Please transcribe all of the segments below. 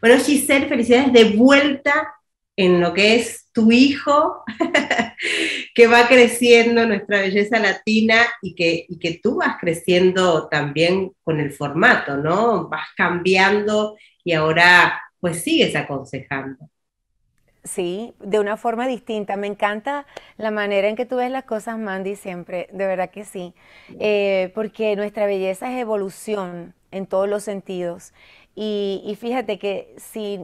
Bueno, Giselle, felicidades de vuelta en lo que es tu hijo, que va creciendo nuestra belleza latina y que, y que tú vas creciendo también con el formato, ¿no? Vas cambiando y ahora pues sigues aconsejando. Sí, de una forma distinta. Me encanta la manera en que tú ves las cosas, Mandy, siempre, de verdad que sí, eh, porque nuestra belleza es evolución en todos los sentidos. Y, fíjate que si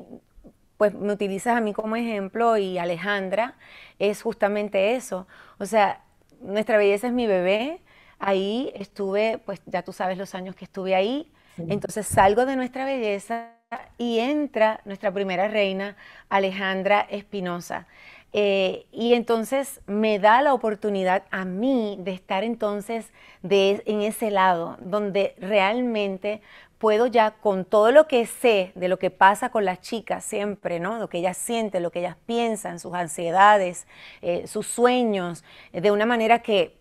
pues me utilizas a mí como ejemplo y Alejandra, es justamente eso. O sea, nuestra belleza es mi bebé, ahí estuve, pues ya tú sabes los años que estuve ahí, entonces salgo de nuestra belleza y entra nuestra primera reina, Alejandra Espinosa. Eh, y entonces me da la oportunidad a mí de estar entonces de, en ese lado, donde realmente puedo ya con todo lo que sé de lo que pasa con las chicas siempre, ¿no? Lo que ellas sienten, lo que ellas piensan, sus ansiedades, eh, sus sueños, eh, de una manera que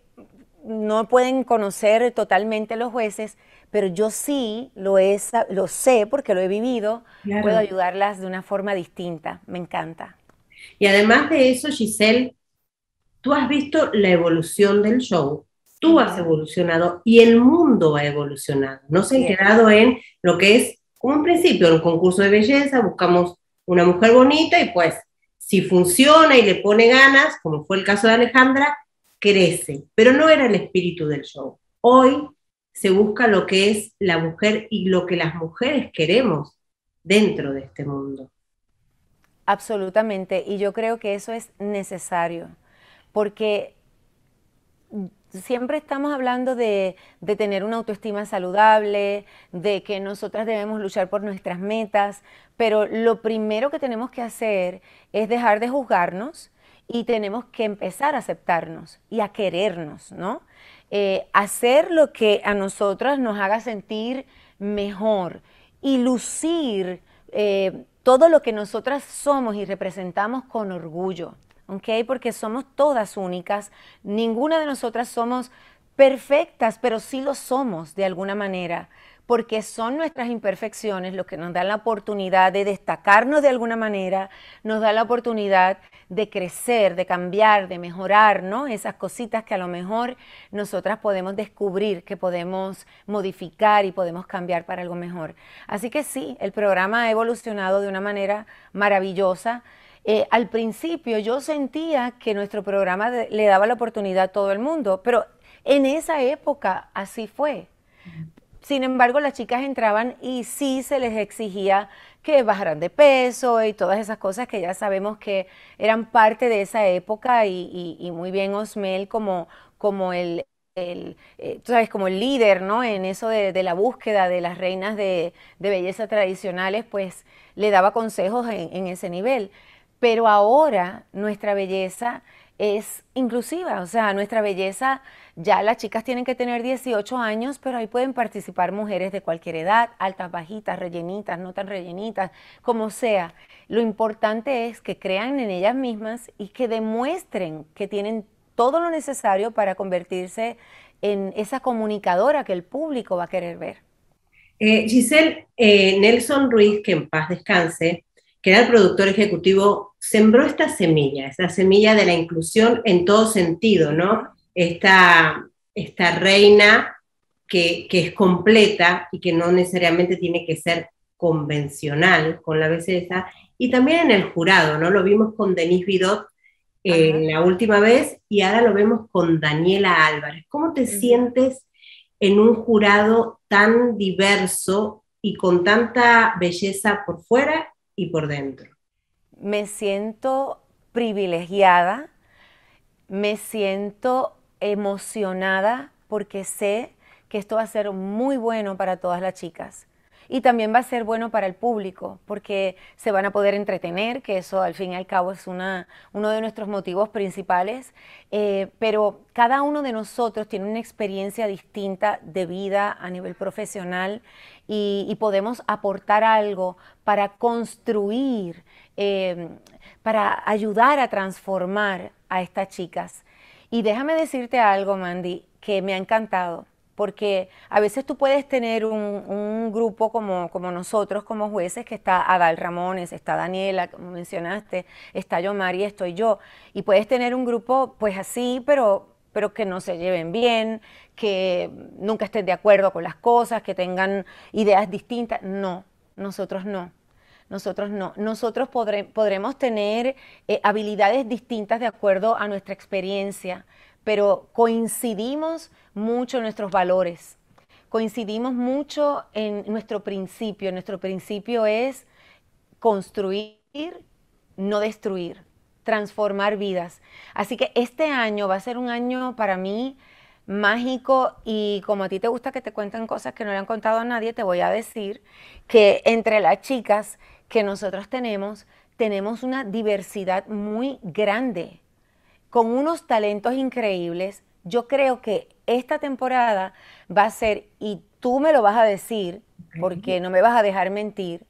no pueden conocer totalmente los jueces, pero yo sí lo, lo sé porque lo he vivido, puedo ayudarlas de una forma distinta, me encanta. Y además de eso, Giselle, tú has visto la evolución del show, tú has evolucionado y el mundo ha evolucionado, no se ha quedado en lo que es, un principio, en un concurso de belleza, buscamos una mujer bonita y pues si funciona y le pone ganas, como fue el caso de Alejandra, crece, pero no era el espíritu del show. Hoy se busca lo que es la mujer y lo que las mujeres queremos dentro de este mundo. Absolutamente, y yo creo que eso es necesario, porque siempre estamos hablando de, tener una autoestima saludable, de que nosotras debemos luchar por nuestras metas, pero lo primero que tenemos que hacer es dejar de juzgarnos y tenemos que empezar a aceptarnos y a querernos, ¿no? Eh, hacer lo que a nosotras nos haga sentir mejor y lucir eh, todo lo que nosotras somos y representamos con orgullo, Porque somos todas únicas, ninguna de nosotras somos perfectas, pero sí lo somos de alguna manera porque son nuestras imperfecciones lo que nos dan la oportunidad de destacarnos de alguna manera, nos da la oportunidad de crecer, de cambiar, de mejorar, ¿no? Esas cositas que a lo mejor nosotras podemos descubrir, que podemos modificar y podemos cambiar para algo mejor. Así que sí, el programa ha evolucionado de una manera maravillosa. Eh, al principio yo sentía que nuestro programa le daba la oportunidad a todo el mundo, pero en esa época así fue. Sin embargo, las chicas entraban y sí se les exigía que bajaran de peso y todas esas cosas que ya sabemos que eran parte de esa época y, muy bien Osmel como, como el, eh, como el líder, ¿no? En eso de, la búsqueda de las reinas de, belleza tradicionales, pues le daba consejos en, en ese nivel. Pero ahora nuestra belleza es inclusiva, o sea, nuestra belleza, ya las chicas tienen que tener 18 años, pero ahí pueden participar mujeres de cualquier edad, altas, bajitas, rellenitas, no tan rellenitas, como sea. Lo importante es que crean en ellas mismas y que demuestren que tienen todo lo necesario para convertirse en esa comunicadora que el público va a querer ver. Eh, Giselle eh, Nelson Ruiz, que en paz descanse, que era el productor ejecutivo, sembró esta semilla, esta semilla de la inclusión en todo sentido, ¿no? Esta, esta reina que, es completa y que no necesariamente tiene que ser convencional con la belleza y también en el jurado, ¿no? Lo vimos con Denise Vidot en eh, la última vez y ahora lo vemos con Daniela Álvarez. ¿Cómo te sientes en un jurado tan diverso y con tanta belleza por fuera y por dentro. Me siento privilegiada, me siento emocionada porque sé que esto va a ser muy bueno para todas las chicas y también va a ser bueno para el público porque se van a poder entretener, que eso al fin y al cabo es uno de nuestros motivos principales, eh, pero cada uno de nosotros tiene una experiencia distinta de vida a nivel profesional y, podemos aportar algo para construir, eh, para ayudar a transformar a estas chicas. Y déjame decirte algo, Mandy, que me ha encantado porque a veces tú puedes tener un, grupo como, nosotros, como jueces, que está Adal Ramones, está Daniela, como mencionaste, está Yomari, estoy yo, y puedes tener un grupo pues así, pero, que no se lleven bien, que nunca estén de acuerdo con las cosas, que tengan ideas distintas. No, nosotros no. Nosotros no. Nosotros podremos tener eh, habilidades distintas de acuerdo a nuestra experiencia, pero coincidimos mucho en nuestros valores, coincidimos mucho en nuestro principio. Nuestro principio es construir, no destruir, transformar vidas. Así que este año va a ser un año para mí mágico y como a ti te gusta que te cuenten cosas que no le han contado a nadie, te voy a decir que entre las chicas que nosotros tenemos, tenemos una diversidad muy grande con unos talentos increíbles. Yo creo que esta temporada va a ser, y tú me lo vas a decir, porque no me vas a dejar mentir,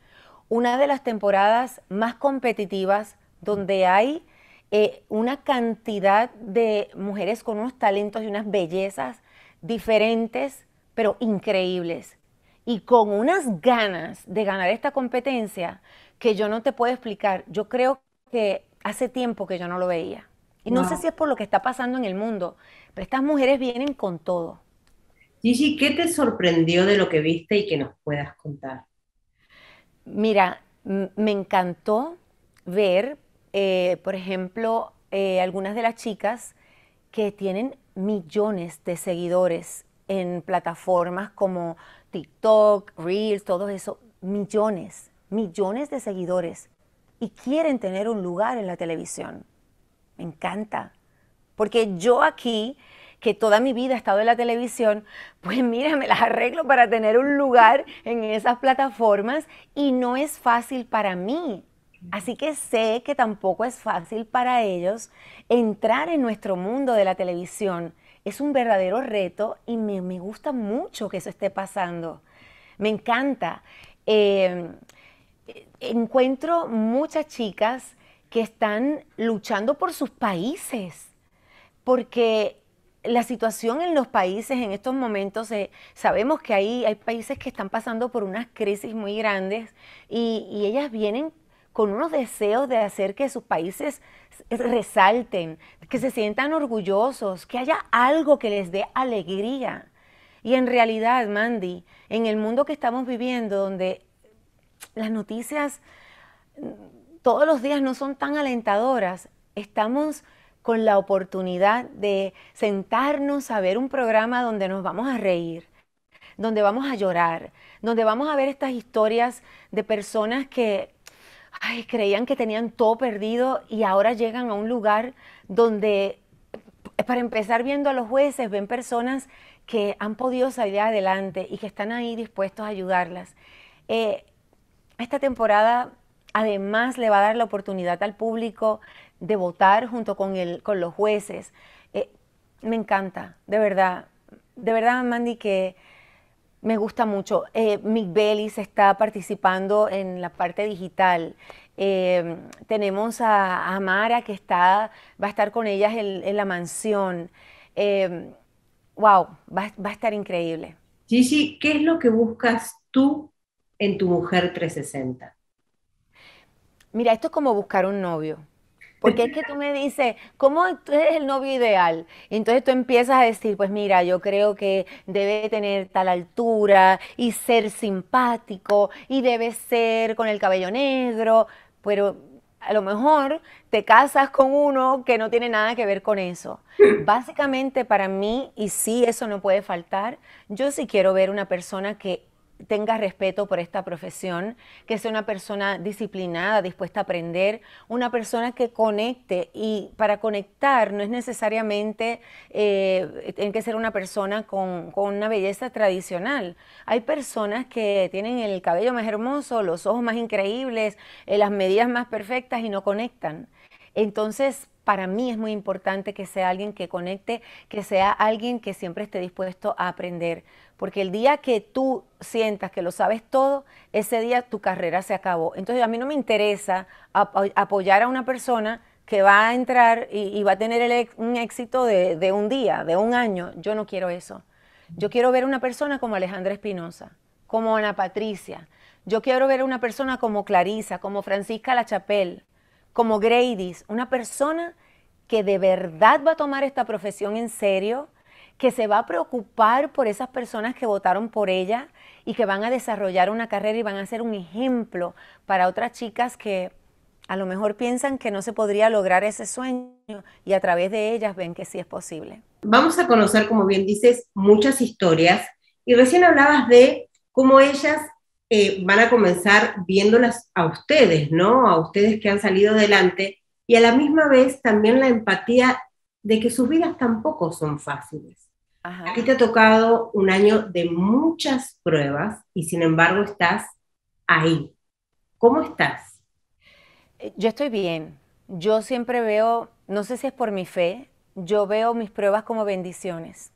una de las temporadas más competitivas donde hay eh, una cantidad de mujeres con unos talentos y unas bellezas diferentes, pero increíbles. Y con unas ganas de ganar esta competencia que yo no te puedo explicar. Yo creo que hace tiempo que yo no lo veía. Y no sé si es por lo que está pasando en el mundo, pero estas mujeres vienen con todo. Gigi, ¿qué te sorprendió de lo que viste y que nos puedas contar? Mira, me encantó ver, eh, por ejemplo, eh, algunas de las chicas que tienen millones de seguidores en plataformas como TikTok, Reels, todo eso, millones, millones de seguidores y quieren tener un lugar en la televisión. Me encanta. Porque yo aquí, que toda mi vida he estado en la televisión, pues mira, me las arreglo para tener un lugar en esas plataformas y no es fácil para mí. Así que sé que tampoco es fácil para ellos entrar en nuestro mundo de la televisión. Es un verdadero reto y me, gusta mucho que eso esté pasando. Me encanta. Eh, encuentro muchas chicas que están luchando por sus países, porque la situación en los países en estos momentos, eh, sabemos que hay, hay países que están pasando por unas crisis muy grandes y, y ellas vienen con unos deseos de hacer que sus países resalten, que se sientan orgullosos, que haya algo que les dé alegría. Y en realidad, Mandy, en el mundo que estamos viviendo, donde las noticias todos los días no son tan alentadoras, estamos con la oportunidad de sentarnos a ver un programa donde nos vamos a reír, donde vamos a llorar, donde vamos a ver estas historias de personas que creían que tenían todo perdido y ahora llegan a un lugar donde, para empezar viendo a los jueces, ven personas que han podido salir adelante y que están ahí dispuestos a ayudarlas. Eh, esta temporada Además, le va a dar la oportunidad al público de votar junto con, el, con los jueces. Eh, me encanta, de verdad. De verdad, Mandy, que me gusta mucho. Eh, Mick Bellis está participando en la parte digital. Eh, tenemos a, Amara, que está, va a estar con ellas en, la mansión. wow, va, va, a estar increíble. Gigi, ¿qué es lo que buscas tú en tu mujer 360? Mira, esto es como buscar un novio. Porque es que tú me dices, ¿cómo tú eres el novio ideal? entonces tú empiezas a decir, pues mira, yo creo que debe tener tal altura y ser simpático y debe ser con el cabello negro, pero a lo mejor te casas con uno que no tiene nada que ver con eso. Básicamente para mí, y sí, eso no puede faltar, yo sí quiero ver una persona que tenga respeto por esta profesión, que sea una persona disciplinada, dispuesta a aprender, una persona que conecte y para conectar no es necesariamente, eh, tiene que ser una persona con, una belleza tradicional. Hay personas que tienen el cabello más hermoso, los ojos más increíbles, eh, las medidas más perfectas y no conectan. Entonces, para mí es muy importante que sea alguien que conecte, que sea alguien que siempre esté dispuesto a aprender, porque el día que tú sientas que lo sabes todo, ese día tu carrera se acabó. Entonces a mí no me interesa apoyar a una persona que va a entrar y, va a tener un éxito de, un día, de un año. Yo no quiero eso. Yo quiero ver a una persona como Alejandra Espinosa, como Ana Patricia. Yo quiero ver una persona como Clarisa, como Francisca La Chapelle como Grady's, una persona que de verdad va a tomar esta profesión en serio, que se va a preocupar por esas personas que votaron por ella y que van a desarrollar una carrera y van a ser un ejemplo para otras chicas que a lo mejor piensan que no se podría lograr ese sueño y a través de ellas ven que sí es posible. Vamos a conocer, como bien dices, muchas historias y recién hablabas de cómo ellas eh, van a comenzar viéndolas a ustedes, ¿no? A ustedes que han salido adelante y a la misma vez también la empatía de que sus vidas tampoco son fáciles. Aquí te ha tocado un año de muchas pruebas y sin embargo estás ahí. ¿Cómo estás? Eh, yo estoy bien. Yo siempre veo, no sé si es por mi fe, yo veo mis pruebas como bendiciones,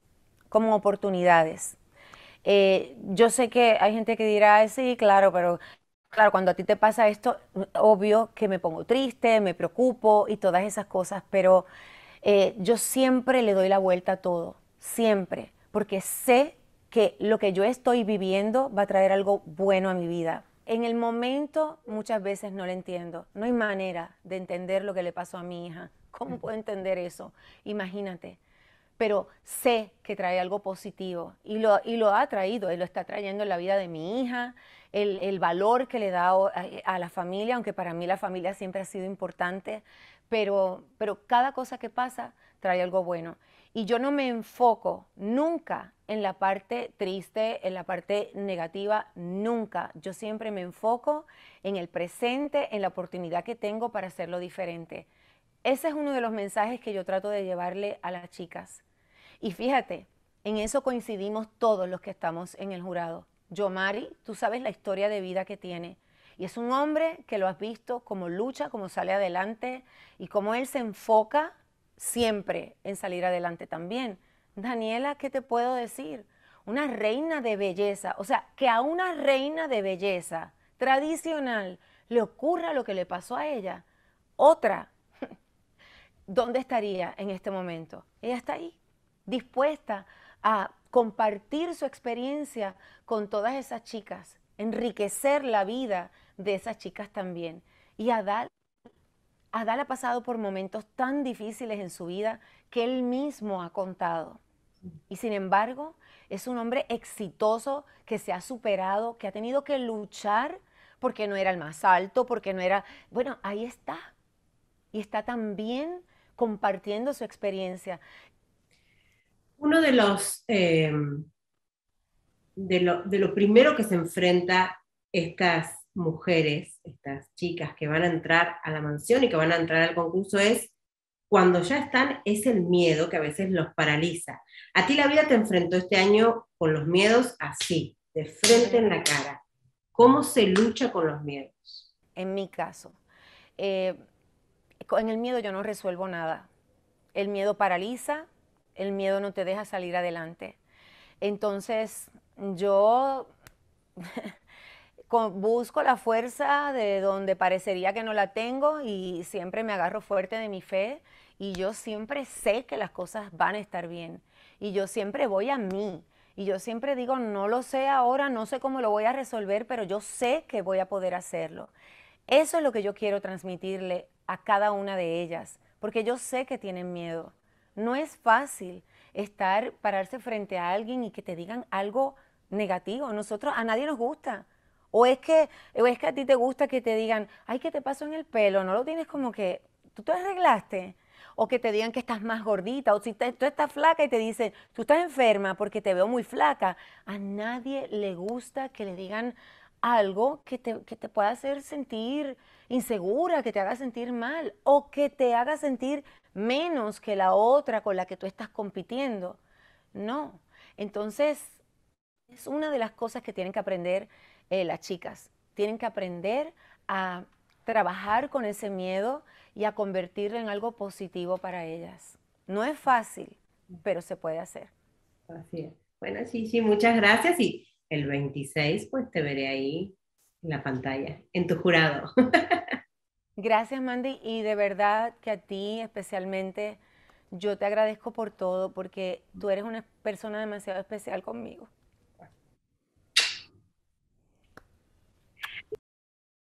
como oportunidades. Eh, yo sé que hay gente que dirá, sí, claro, pero claro, cuando a ti te pasa esto, obvio que me pongo triste, me preocupo y todas esas cosas, pero eh, yo siempre le doy la vuelta a todo, siempre, porque sé que lo que yo estoy viviendo va a traer algo bueno a mi vida. En el momento muchas veces no lo entiendo, no hay manera de entender lo que le pasó a mi hija. ¿Cómo puedo entender eso? Imagínate pero sé que trae algo positivo y lo, y lo ha traído y lo está trayendo en la vida de mi hija, el, el valor que le da a, a, la familia, aunque para mí la familia siempre ha sido importante, pero, pero cada cosa que pasa trae algo bueno. Y yo no me enfoco nunca en la parte triste, en la parte negativa, nunca. Yo siempre me enfoco en el presente, en la oportunidad que tengo para hacerlo diferente. Ese es uno de los mensajes que yo trato de llevarle a las chicas y fíjate, en eso coincidimos todos los que estamos en el jurado. Yo, Mari, tú sabes la historia de vida que tiene. Y es un hombre que lo has visto, como lucha, como sale adelante y como él se enfoca siempre en salir adelante también. Daniela, ¿qué te puedo decir? Una reina de belleza. O sea, que a una reina de belleza tradicional le ocurra lo que le pasó a ella. Otra, ¿dónde estaría en este momento? Ella está ahí, dispuesta a compartir su experiencia con todas esas chicas, enriquecer la vida de esas chicas también. Y Adal, Adal ha pasado por momentos tan difíciles en su vida que él mismo ha contado. Y sin embargo, es un hombre exitoso que se ha superado, que ha tenido que luchar porque no era el más alto, porque no era... Bueno, ahí está. Y está también compartiendo su experiencia uno de los, eh, de, lo, primero que se enfrenta estas mujeres, estas chicas que van a entrar a la mansión y que van a entrar al concurso es cuando ya están, es el miedo que a veces los paraliza. A ti la vida te enfrentó este año con los miedos así, de frente en la cara. ¿Cómo se lucha con los miedos? En mi caso, eh, con el miedo yo no resuelvo nada. El miedo paraliza, el miedo no te deja salir adelante. Entonces yo busco la fuerza de donde parecería que no la tengo y siempre me agarro fuerte de mi fe y yo siempre sé que las cosas van a estar bien y yo siempre voy a mí. Y yo siempre digo, no lo sé ahora, no sé cómo lo voy a resolver, pero yo sé que voy a poder hacerlo. Eso es lo que yo quiero transmitirle a cada una de ellas, porque yo sé que tienen miedo, no es fácil estar, pararse frente a alguien y que te digan algo negativo. Nosotros, a nadie nos gusta. O es que, es que a ti te gusta que te digan, ay, ¿qué te pasó en el pelo? No lo tienes como que, tú te arreglaste. O que te digan que estás más gordita, o si tú estás flaca y te dicen, tú estás enferma porque te veo muy flaca. A nadie le gusta que le digan algo que te, que te pueda hacer sentir insegura, que te haga sentir mal, o que te haga sentir menos que la otra con la que tú estás compitiendo. No. Entonces, es una de las cosas que tienen que aprender eh, las chicas. Tienen que aprender a trabajar con ese miedo y a convertirlo en algo positivo para ellas. No es fácil, pero se puede hacer. Así es. Bueno, Chichi, muchas gracias y el 26 pues te veré ahí en la pantalla, en tu jurado. Gracias, Mandy, y de verdad que a ti especialmente yo te agradezco por todo porque tú eres una persona demasiado especial conmigo.